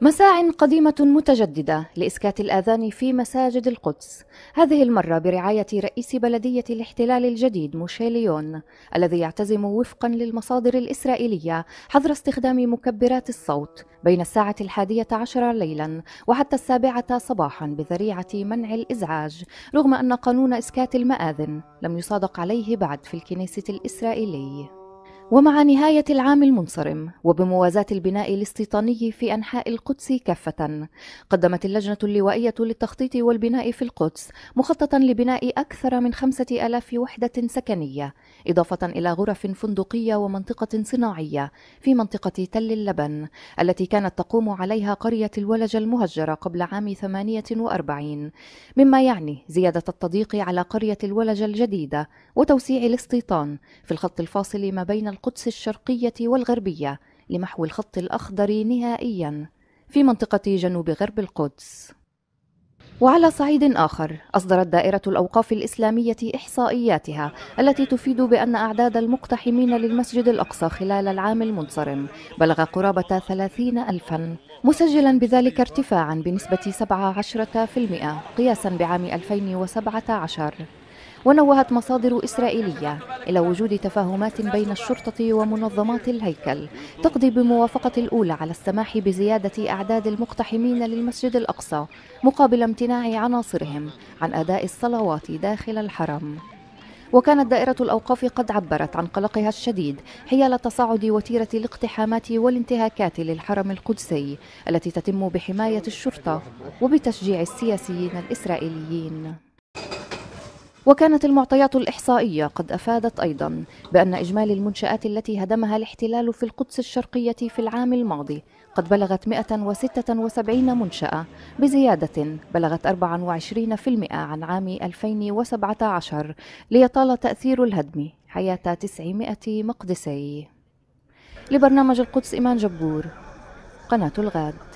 مساع قديمة متجددة لإسكات الآذان في مساجد القدس هذه المرة برعاية رئيس بلدية الاحتلال الجديد موشيليون الذي يعتزم وفقا للمصادر الإسرائيلية حظر استخدام مكبرات الصوت بين الساعة الحادية عشر ليلا وحتى السابعة صباحا بذريعة منع الإزعاج رغم أن قانون إسكات المآذن لم يصادق عليه بعد في الكنيسة الإسرائيلي ومع نهاية العام المنصرم وبموازاة البناء الاستيطاني في أنحاء القدس كافة، قدمت اللجنة اللوائية للتخطيط والبناء في القدس مخططا لبناء أكثر من خمسة ألاف وحدة سكنية، إضافة إلى غرف فندقية ومنطقة صناعية في منطقة تل اللبن التي كانت تقوم عليها قرية الولج المهجرة قبل عام 48 مما يعني زيادة التضييق على قرية الولج الجديدة وتوسيع الاستيطان في الخط الفاصل ما بين القدس الشرقية والغربية لمحو الخط الأخضر نهائيا في منطقة جنوب غرب القدس وعلى صعيد آخر أصدرت دائرة الأوقاف الإسلامية إحصائياتها التي تفيد بأن أعداد المقتحمين للمسجد الأقصى خلال العام المنصرم بلغ قرابة 30 ألفا مسجلا بذلك ارتفاعا بنسبة 17% قياسا بعام 2017 ونوهت مصادر إسرائيلية إلى وجود تفاهمات بين الشرطة ومنظمات الهيكل تقضي بموافقة الأولى على السماح بزيادة أعداد المقتحمين للمسجد الأقصى مقابل امتناع عناصرهم عن أداء الصلوات داخل الحرم وكانت دائرة الأوقاف قد عبرت عن قلقها الشديد حيال تصاعد وتيرة الاقتحامات والانتهاكات للحرم القدسي التي تتم بحماية الشرطة وبتشجيع السياسيين الإسرائيليين وكانت المعطيات الإحصائية قد أفادت أيضا بأن إجمالي المنشآت التي هدمها الاحتلال في القدس الشرقية في العام الماضي قد بلغت 176 منشأة بزيادة بلغت 24% عن عام 2017 ليطال تأثير الهدم حياة 900 مقدسي لبرنامج القدس إيمان جبور قناة الغاد